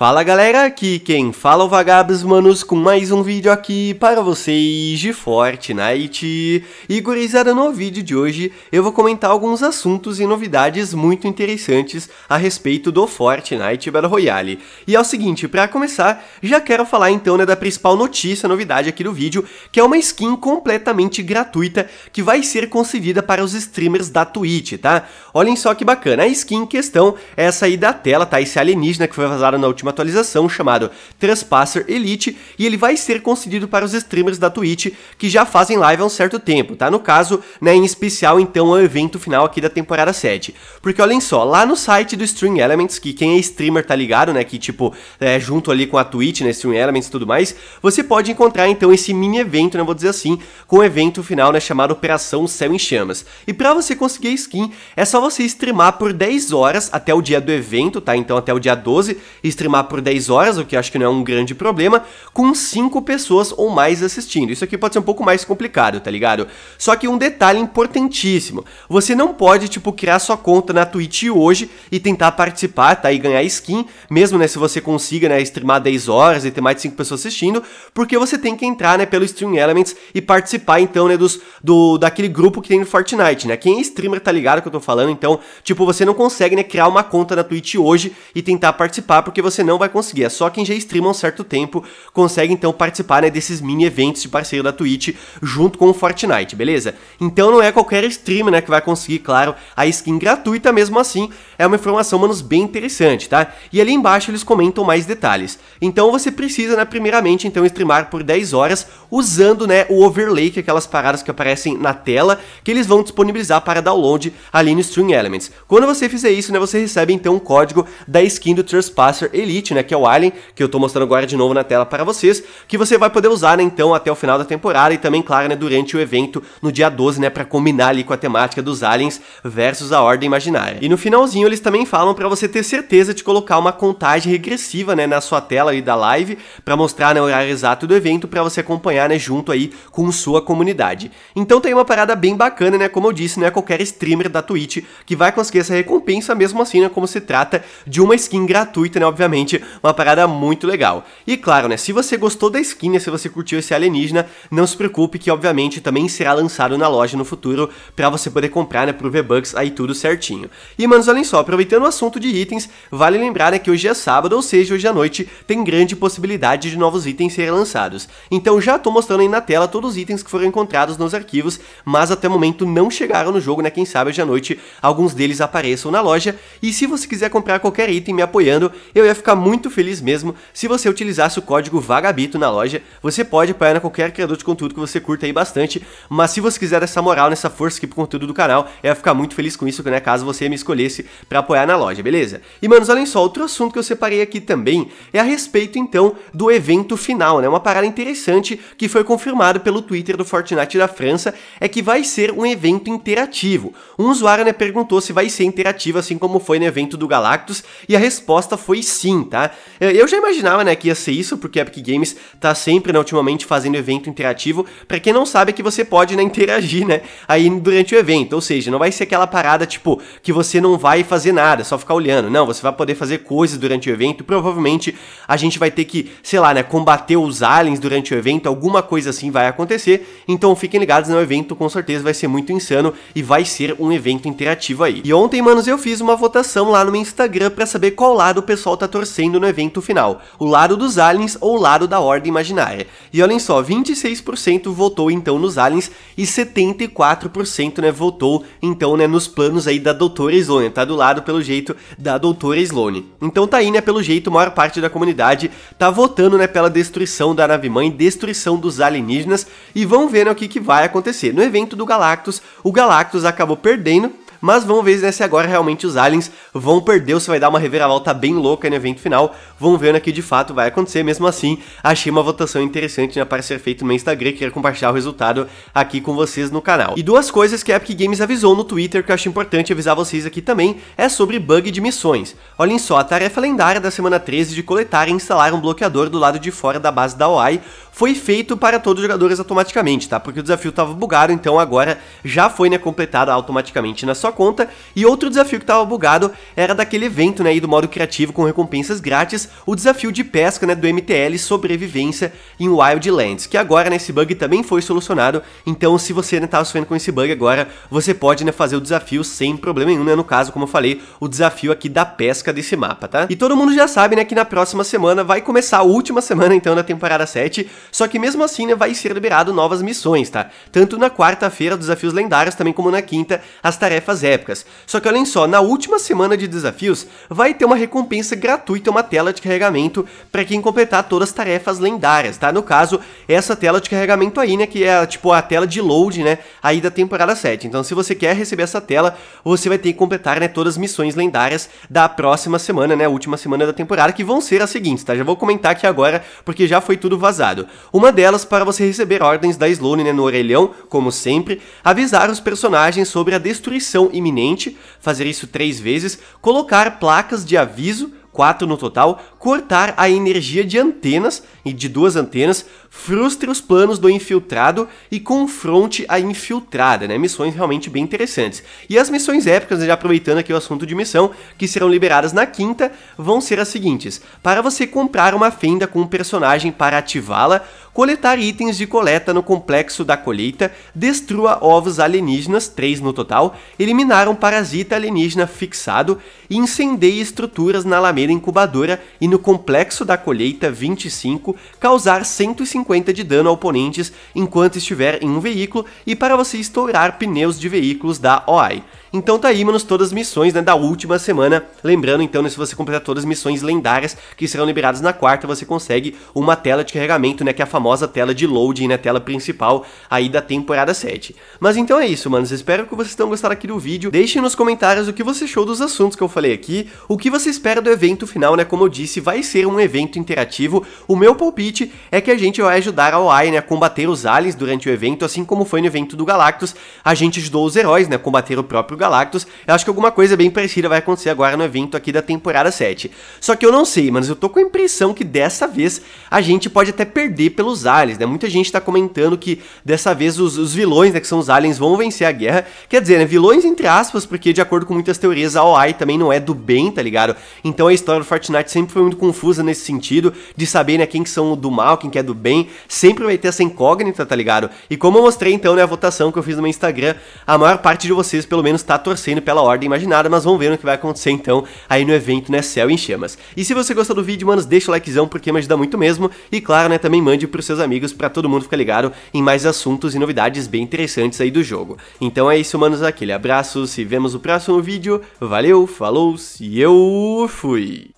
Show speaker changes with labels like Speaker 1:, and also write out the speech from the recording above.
Speaker 1: Fala galera, aqui quem fala é o Vagabos Manos com mais um vídeo aqui para vocês de Fortnite. E gurizada, no vídeo de hoje eu vou comentar alguns assuntos e novidades muito interessantes a respeito do Fortnite Battle Royale. E é o seguinte, para começar, já quero falar então né, da principal notícia, novidade aqui do vídeo, que é uma skin completamente gratuita que vai ser concedida para os streamers da Twitch, tá? Olhem só que bacana, a skin em questão é essa aí da tela, tá? Esse alienígena que foi vazado na última atualização, chamado Trespasser Elite, e ele vai ser concedido para os streamers da Twitch que já fazem live há um certo tempo, tá? No caso, né, em especial então é o evento final aqui da temporada 7. Porque olhem só, lá no site do Stream Elements, que quem é streamer tá ligado, né, que tipo, é junto ali com a Twitch, né, Stream Elements e tudo mais, você pode encontrar então esse mini evento, né, vou dizer assim, com o evento final, né, chamado Operação Céu em Chamas. E para você conseguir a skin, é só você streamar por 10 horas até o dia do evento, tá? Então até o dia 12, streamar lá por 10 horas, o que acho que não é um grande problema, com 5 pessoas ou mais assistindo. Isso aqui pode ser um pouco mais complicado, tá ligado? Só que um detalhe importantíssimo: você não pode, tipo, criar sua conta na Twitch hoje e tentar participar, tá? E ganhar skin, mesmo, né? Se você consiga, né? Streamar 10 horas e ter mais de 5 pessoas assistindo, porque você tem que entrar, né? Pelo Stream Elements e participar, então, né? Dos, do, daquele grupo que tem no Fortnite, né? Quem é streamer tá ligado que eu tô falando, então, tipo, você não consegue, né? Criar uma conta na Twitch hoje e tentar participar, porque você você não vai conseguir. É só quem já streama um certo tempo consegue então participar né, desses mini eventos de parceiro da Twitch junto com o Fortnite, beleza? Então não é qualquer streamer né, que vai conseguir, claro, a skin gratuita mesmo assim. É uma informação, manos, bem interessante, tá? E ali embaixo eles comentam mais detalhes. Então você precisa, né, primeiramente, então streamar por 10 horas usando, né, o overlay, que é aquelas paradas que aparecem na tela, que eles vão disponibilizar para download ali no Stream Elements. Quando você fizer isso, né, você recebe então um código da skin do Trespasser Elite Elite, né, que é o Alien, que eu tô mostrando agora de novo na tela para vocês, que você vai poder usar, né, então, até o final da temporada e também, claro, né, durante o evento no dia 12, né, para combinar ali com a temática dos aliens versus a Ordem Imaginária. E no finalzinho eles também falam para você ter certeza de colocar uma contagem regressiva, né, na sua tela ali da live, para mostrar, né, o horário exato do evento para você acompanhar, né, junto aí com sua comunidade. Então tem uma parada bem bacana, né, como eu disse, né, qualquer streamer da Twitch que vai conseguir essa recompensa mesmo assim, né, como se trata de uma skin gratuita, né, obviamente realmente uma parada muito legal. E claro, né, se você gostou da skin, né, se você curtiu esse alienígena, não se preocupe que obviamente também será lançado na loja no futuro para você poder comprar, né, pro V-Bucks aí tudo certinho. E manos, olhem só, aproveitando o assunto de itens, vale lembrar né, que hoje é sábado, ou seja, hoje à noite tem grande possibilidade de novos itens serem lançados. Então já tô mostrando aí na tela todos os itens que foram encontrados nos arquivos, mas até o momento não chegaram no jogo, né, quem sabe hoje à noite alguns deles apareçam na loja. E se você quiser comprar qualquer item me apoiando, eu ia ficar ficar muito feliz mesmo se você utilizasse o código VAGABITO na loja. Você pode apoiar qualquer criador de conteúdo que você curta aí bastante, mas se você quiser essa moral, nessa força aqui pro conteúdo do canal, eu ia ficar muito feliz com isso, né, caso você me escolhesse para apoiar na loja, beleza? E, manos, olhem só, outro assunto que eu separei aqui também é a respeito, então, do evento final, né, uma parada interessante que foi confirmado pelo Twitter do Fortnite da França, é que vai ser um evento interativo. Um usuário, né, perguntou se vai ser interativo assim como foi no evento do Galactus, e a resposta foi sim tá? Eu já imaginava, né, que ia ser isso, porque a Epic Games tá sempre, né, ultimamente fazendo evento interativo. Para quem não sabe, é que você pode, né, interagir, né, aí durante o evento. Ou seja, não vai ser aquela parada, tipo, que você não vai fazer nada, só ficar olhando. Não, você vai poder fazer coisas durante o evento. Provavelmente a gente vai ter que, sei lá, né, combater os aliens durante o evento, alguma coisa assim vai acontecer. Então fiquem ligados, né, o evento com certeza vai ser muito insano e vai ser um evento interativo aí. E ontem, manos, eu fiz uma votação lá no meu Instagram para saber qual lado o pessoal tá torcendo sendo no evento final, o lado dos aliens ou o lado da ordem imaginária. E olhem só, 26% votou então nos aliens e 74% né, votou então né, nos planos aí da doutora Sloane, tá do lado pelo jeito da doutora Sloane. Então tá aí, né, pelo jeito, maior parte da comunidade tá votando né, pela destruição da nave-mãe, destruição dos alienígenas e vão ver né, o que, que vai acontecer. No evento do Galactus, o Galactus acabou perdendo, mas vamos ver se agora realmente os aliens vão perder ou se vai dar uma reviravolta bem louca no evento final. Vamos ver aqui que de fato vai acontecer. Mesmo assim, achei uma votação interessante né, para ser feito no Instagram. Queria compartilhar o resultado aqui com vocês no canal. E duas coisas que a Epic Games avisou no Twitter que eu acho importante avisar vocês aqui também é sobre bug de missões. Olhem só, a tarefa lendária da semana 13 de coletar e instalar um bloqueador do lado de fora da base da OI foi feito para todos os jogadores automaticamente, tá? Porque o desafio estava bugado, então agora já foi né, completado automaticamente na sua sua conta. E outro desafio que estava bugado era daquele evento né, do modo criativo com recompensas grátis, o desafio de pesca né, do MTL sobrevivência em Wildlands, que agora nesse né, bug também foi solucionado, então se você estava né, sofrendo com esse bug agora, você pode né, fazer o desafio sem problema nenhum, né, no caso, como eu falei, o desafio aqui da pesca desse mapa, tá? E todo mundo já sabe né, que na próxima semana vai começar a última semana então da temporada 7, só que mesmo assim né, vai ser liberado novas missões, tá? Tanto na quarta-feira, desafios lendários, também como na quinta, as tarefas outras épocas. Só que olhem só, na última semana de desafios vai ter uma recompensa gratuita, uma tela de carregamento para quem completar todas as tarefas lendárias, tá? No caso, essa tela de carregamento aí, né, que é tipo a tela de load, né, aí da temporada 7. Então, se você quer receber essa tela, você vai ter que completar, né, todas as missões lendárias da próxima semana, né, última semana da temporada, que vão ser as seguintes, tá? Já vou comentar aqui agora, porque já foi tudo vazado. Uma delas para você receber ordens da Sloane, né, no orelhão, como sempre, avisar os personagens sobre a destruição iminente, fazer isso três vezes, colocar placas de aviso, quatro no total, cortar a energia de antenas e de duas antenas, frustre os planos do infiltrado e confronte a infiltrada, né? Missões realmente bem interessantes. E as missões épicas, né? já aproveitando aqui o assunto de missão, que serão liberadas na quinta, vão ser as seguintes: para você comprar uma fenda com um personagem para ativá-la, coletar itens de coleta no complexo da colheita, destrua ovos alienígenas, 3 no total, eliminar um parasita alienígena fixado e incendeie estruturas na alameda incubadora e no complexo da colheita, 25, causar 150 de dano a oponentes enquanto estiver em um veículo e para você estourar pneus de veículos da OI. Então tá aí, manos, todas as missões né, da última semana. Lembrando, então, né, se você completar todas as missões lendárias que serão liberadas na quarta, você consegue uma tela de carregamento, né? Que é a famosa tela de loading, né? Tela principal aí da temporada 7. Mas então é isso, manos. Espero que vocês tenham gostado aqui do vídeo. Deixem nos comentários o que você achou dos assuntos que eu falei aqui, o que você espera do evento final, né? Como eu disse, vai ser um evento interativo. O meu palpite é que a gente vai ajudar a OI, né, a combater os aliens durante o evento, assim como foi no evento do Galactus. A gente ajudou os heróis, né, a combater o próprio Galactus. Eu acho que alguma coisa bem parecida vai acontecer agora no evento aqui da temporada 7. Só que eu não sei, mas eu tô com a impressão que dessa vez a gente pode até perder pelos aliens, né? Muita gente tá comentando que dessa vez os, os vilões, né, que são os aliens, vão vencer a guerra. Quer dizer, né, vilões entre aspas, porque de acordo com muitas teorias, a OI também não é do bem, tá ligado? Então a história do Fortnite sempre foi muito confusa nesse sentido, de saber, né, quem que são do mal, quem que é do bem, sempre vai ter essa incógnita, tá ligado? E como eu mostrei então, né, a votação que eu fiz no meu Instagram, a maior parte de vocês, pelo menos, tá está torcendo pela ordem imaginada, mas vamos ver o que vai acontecer então aí no evento, né, Céu em Chamas. E se você gostou do vídeo, manos, deixa o likezão porque me ajuda muito mesmo. E claro, né, também mande pros seus amigos para todo mundo ficar ligado em mais assuntos e novidades bem interessantes aí do jogo. Então é isso, manos, aquele abraço, se vemos no próximo vídeo, valeu, falou se eu fui!